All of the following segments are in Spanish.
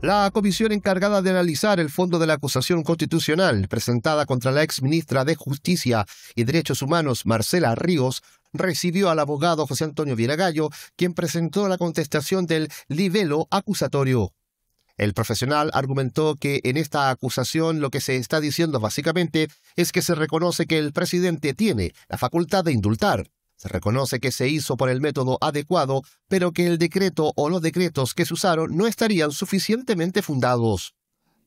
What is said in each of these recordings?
La comisión encargada de analizar el fondo de la acusación constitucional presentada contra la ex ministra de Justicia y Derechos Humanos, Marcela Ríos, recibió al abogado José Antonio Villagallo, quien presentó la contestación del libelo acusatorio. El profesional argumentó que en esta acusación lo que se está diciendo básicamente es que se reconoce que el presidente tiene la facultad de indultar, se reconoce que se hizo por el método adecuado, pero que el decreto o los decretos que se usaron no estarían suficientemente fundados.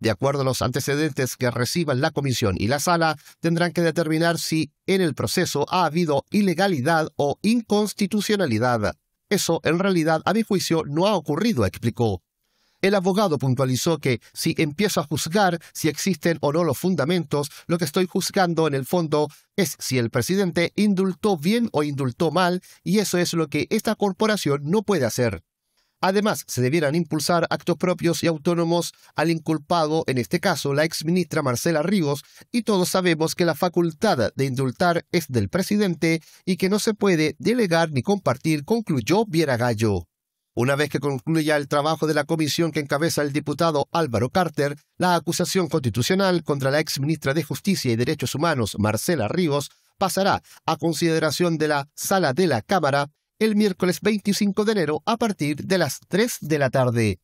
De acuerdo a los antecedentes que reciban la comisión y la sala, tendrán que determinar si en el proceso ha habido ilegalidad o inconstitucionalidad. Eso en realidad, a mi juicio, no ha ocurrido, explicó. El abogado puntualizó que si empiezo a juzgar si existen o no los fundamentos, lo que estoy juzgando en el fondo es si el presidente indultó bien o indultó mal, y eso es lo que esta corporación no puede hacer. Además, se debieran impulsar actos propios y autónomos al inculpado, en este caso la exministra Marcela Ríos, y todos sabemos que la facultad de indultar es del presidente y que no se puede delegar ni compartir, concluyó Viera Gallo. Una vez que concluya el trabajo de la comisión que encabeza el diputado Álvaro Carter, la acusación constitucional contra la exministra de Justicia y Derechos Humanos, Marcela Ríos, pasará a consideración de la sala de la Cámara el miércoles 25 de enero a partir de las 3 de la tarde.